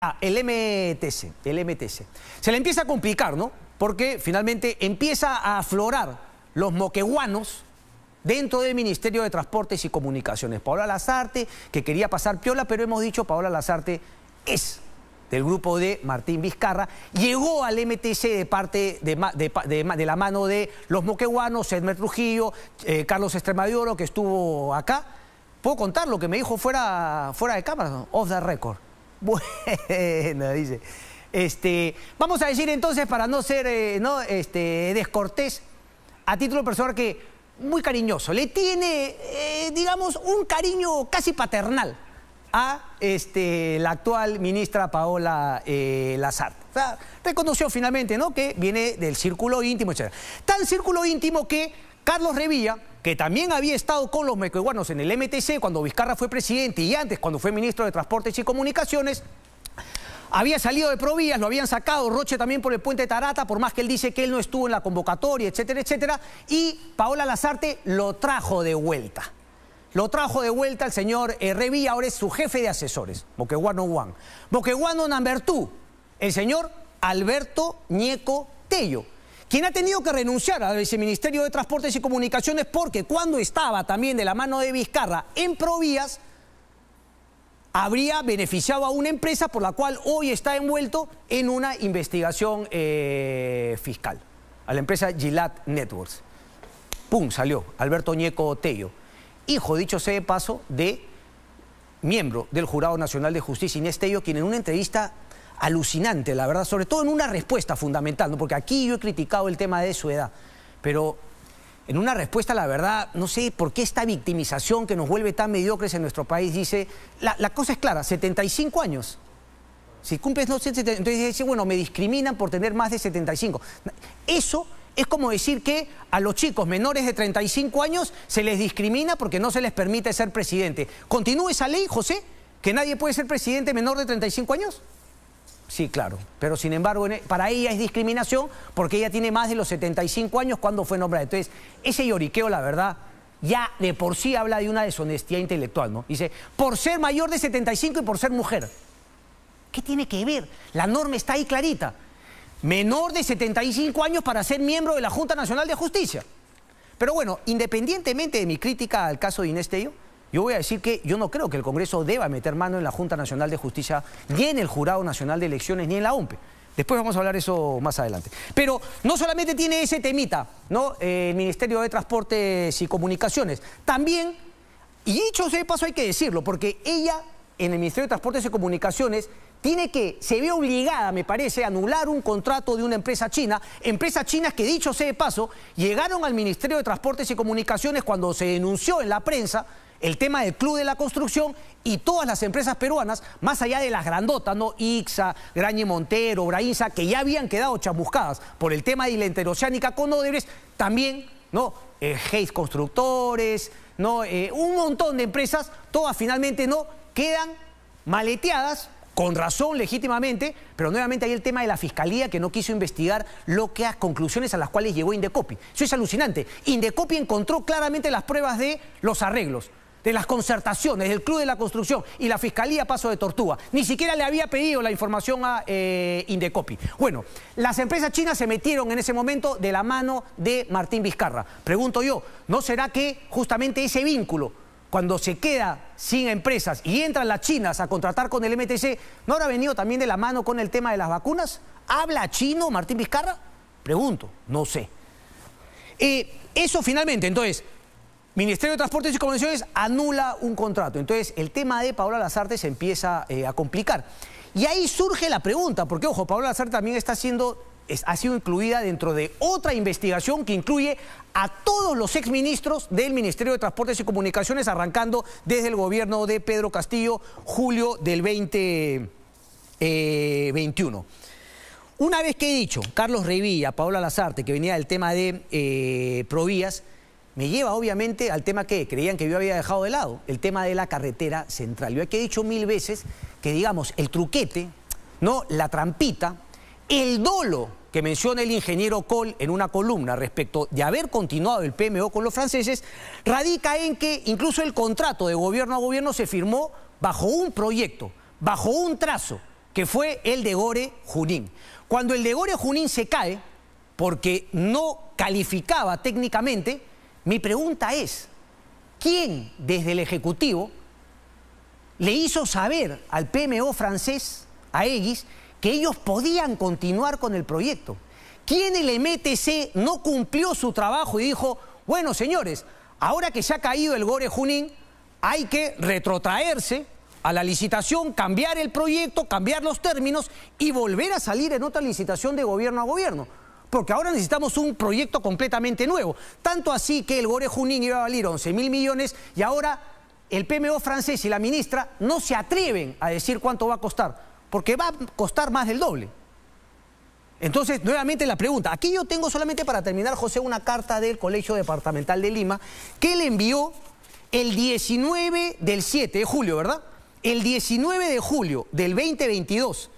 Ah, el MTC, el MTC, Se le empieza a complicar, ¿no? Porque finalmente empieza a aflorar los moqueguanos dentro del Ministerio de Transportes y Comunicaciones. Paola Lazarte, que quería pasar piola, pero hemos dicho Paola Lazarte es del grupo de Martín Vizcarra, llegó al MTC de parte de, la mano de los moqueguanos, Edmer Trujillo, eh, Carlos Extremaduro, que estuvo acá. Puedo contar lo que me dijo fuera, fuera de cámara, ¿no? off the record. Bueno, dice. Este, vamos a decir entonces, para no ser eh, ¿no? Este, descortés, a título personal que muy cariñoso, le tiene, eh, digamos, un cariño casi paternal a este, la actual ministra Paola eh, reconoció finalmente ¿no? que viene del círculo íntimo, etc. Tan círculo íntimo que Carlos Revilla que también había estado con los mecoiguanos en el MTC cuando Vizcarra fue presidente y antes cuando fue ministro de Transportes y Comunicaciones, había salido de Provías, lo habían sacado, Roche también por el puente Tarata, por más que él dice que él no estuvo en la convocatoria, etcétera, etcétera, y Paola Lazarte lo trajo de vuelta. Lo trajo de vuelta el señor eh, ahora es su jefe de asesores, Moqueguano one Moqueguano Number el señor Alberto Ñeco Tello quien ha tenido que renunciar al viceministerio de Transportes y Comunicaciones porque cuando estaba también de la mano de Vizcarra en Provías, habría beneficiado a una empresa por la cual hoy está envuelto en una investigación eh, fiscal, a la empresa Gilad Networks. ¡Pum! Salió Alberto Ñeco Tello, hijo, dicho sea de paso, de miembro del Jurado Nacional de Justicia, Inés Tello, quien en una entrevista alucinante, la verdad, sobre todo en una respuesta fundamental, porque aquí yo he criticado el tema de su edad, pero en una respuesta, la verdad, no sé por qué esta victimización que nos vuelve tan mediocres en nuestro país dice, la, cosa es clara, 75 años. Si cumples, no entonces dice, bueno, me discriminan por tener más de 75. Eso es como decir que a los chicos menores de 35 años se les discrimina porque no se les permite ser presidente. ¿Continúa esa ley, José? ¿Que nadie puede ser presidente menor de 35 años? Sí, claro. Pero sin embargo, e, para ella es discriminación porque ella tiene más de los 75 años cuando fue nombrada. Entonces, ese lloriqueo, la verdad, ya de por sí habla de una deshonestidad intelectual, ¿no? Dice, por ser mayor de 75 y por ser mujer. ¿Qué tiene que ver? La norma está ahí clarita. Menor de 75 años para ser miembro de la Junta Nacional de Justicia. Pero bueno, independientemente de mi crítica al caso de Inés Tello, yo voy a decir que yo no creo que el Congreso deba meter mano en la Junta Nacional de Justicia, ni en el Jurado Nacional de Elecciones, ni en la OMPE. Después vamos a hablar eso más adelante. Pero no solamente tiene ese temita, ¿no? Eh, el Ministerio de Transportes y Comunicaciones. También, y dicho sea de paso hay que decirlo, porque ella en el Ministerio de Transportes y Comunicaciones tiene que, se ve obligada, me parece, a anular un contrato de una empresa china, empresas chinas que, dicho sea de paso, llegaron al Ministerio de Transportes y Comunicaciones cuando se denunció en la prensa el tema del Club de la Construcción y todas las empresas peruanas, más allá de las grandotas, ¿no? IXA, Grañe Montero, Brainsa, que ya habían quedado chamuscadas por el tema de la interoceánica con Odebrecht, también, ¿no? Eh, Constructores, ¿no? Eh, un montón de empresas, todas finalmente, ¿no? Quedan maleteadas con razón legítimamente, pero nuevamente hay el tema de la fiscalía que no quiso investigar lo que las conclusiones a las cuales llegó Indecopi. Eso es alucinante. Indecopi encontró claramente las pruebas de los arreglos, de las concertaciones, del Club de la Construcción y la Fiscalía Paso de Tortuga. Ni siquiera le había pedido la información a eh, Indecopi. Bueno, las empresas chinas se metieron en ese momento de la mano de Martín Vizcarra. Pregunto yo, ¿no será que justamente ese vínculo cuando se queda sin empresas y entran las chinas a contratar con el MTC, ¿no habrá venido también de la mano con el tema de las vacunas? ¿Habla chino Martín Vizcarra? Pregunto, no sé. Eh, eso finalmente, entonces, Ministerio de Transportes y Comunicaciones anula un contrato. Entonces, el tema de Paola Lazarte se empieza eh, a complicar. Y ahí surge la pregunta, porque, ojo, Paola Lazarte también está siendo ha sido incluida dentro de otra investigación que incluye a todos los exministros del Ministerio de Transportes y Comunicaciones, arrancando desde el gobierno de Pedro Castillo, julio del 2021. Eh, Una vez que he dicho, Carlos Revilla, Paola Lazarte, que venía del tema de eh, Provías, me lleva obviamente al tema que creían que yo había dejado de lado, el tema de la carretera central. Yo aquí he dicho mil veces que, digamos, el truquete, ¿no? la trampita, el dolo que menciona el ingeniero Col en una columna respecto de haber continuado el PMO con los franceses, radica en que incluso el contrato de gobierno a gobierno se firmó bajo un proyecto, bajo un trazo, que fue el de Gore Junín. Cuando el de Gore Junín se cae, porque no calificaba técnicamente, mi pregunta es, ¿quién desde el Ejecutivo le hizo saber al PMO francés, a Egis, que ellos podían continuar con el proyecto? ¿Quién el MTC no cumplió su trabajo y dijo, bueno, señores, ahora que se ha caído el Gore Junín, hay que retrotraerse a la licitación, cambiar el proyecto, cambiar los términos y volver a salir en otra licitación de gobierno a gobierno? porque ahora necesitamos un proyecto completamente nuevo. Tanto así que el Gore Junín iba a valer 11 mil millones y ahora el PMO francés y la ministra no se atreven a decir cuánto va a costar, porque va a costar más del doble. Entonces, nuevamente la pregunta. Aquí yo tengo solamente para terminar, José, una carta del Colegio Departamental de Lima que le envió el 19 del 7 de julio, ¿verdad? El 19 de julio del 2022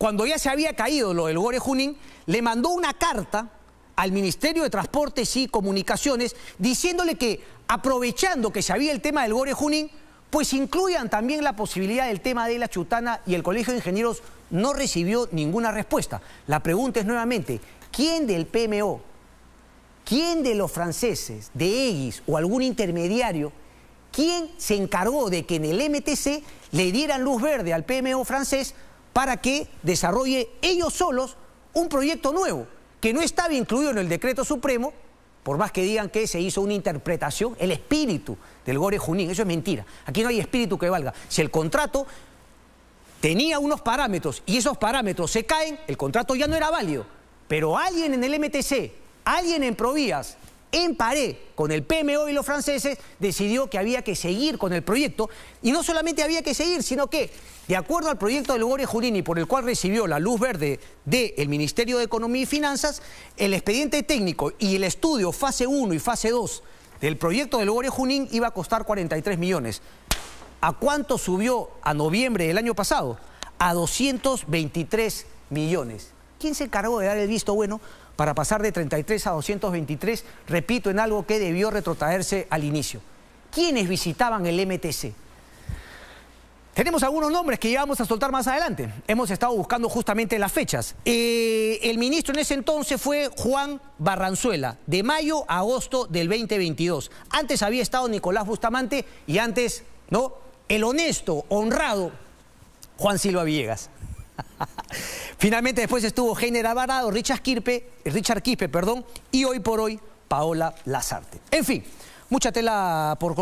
cuando ya se había caído lo del Gore Junín, le mandó una carta al Ministerio de Transportes y Comunicaciones diciéndole que, aprovechando que se había el tema del Gore Junín, pues incluyan también la posibilidad del tema de la chutana y el Colegio de Ingenieros no recibió ninguna respuesta. La pregunta es nuevamente, ¿quién del PMO, quién de los franceses, de EGIS o algún intermediario, quién se encargó de que en el MTC le dieran luz verde al PMO francés para que desarrolle ellos solos un proyecto nuevo, que no estaba incluido en el decreto supremo, por más que digan que se hizo una interpretación, el espíritu del Gore Junín, eso es mentira. Aquí no hay espíritu que valga. Si el contrato tenía unos parámetros y esos parámetros se caen, el contrato ya no era válido. Pero alguien en el MTC, alguien en Provías, en Paré, con el PMO y los franceses, decidió que había que seguir con el proyecto. Y no solamente había que seguir, sino que, de acuerdo al proyecto de Lugore ...y por el cual recibió la luz verde del Ministerio de Economía y Finanzas, el expediente técnico y el estudio fase 1 y fase 2 del proyecto de Lugore Junín iba a costar 43 millones. ¿A cuánto subió a noviembre del año pasado? A 223 millones. ¿Quién se encargó de dar el visto bueno? para pasar de 33 a 223, repito, en algo que debió retrotraerse al inicio. ¿Quiénes visitaban el MTC? Tenemos algunos nombres que ya vamos a soltar más adelante. Hemos estado buscando justamente las fechas. Eh, el ministro en ese entonces fue Juan Barranzuela, de mayo a agosto del 2022. Antes había estado Nicolás Bustamante y antes, ¿no? El honesto, honrado Juan Silva Villegas. Finalmente después estuvo Heiner Alvarado, Richard Richard Quispe, perdón, y hoy por hoy Paola Lazarte. En fin, mucha tela por cortar.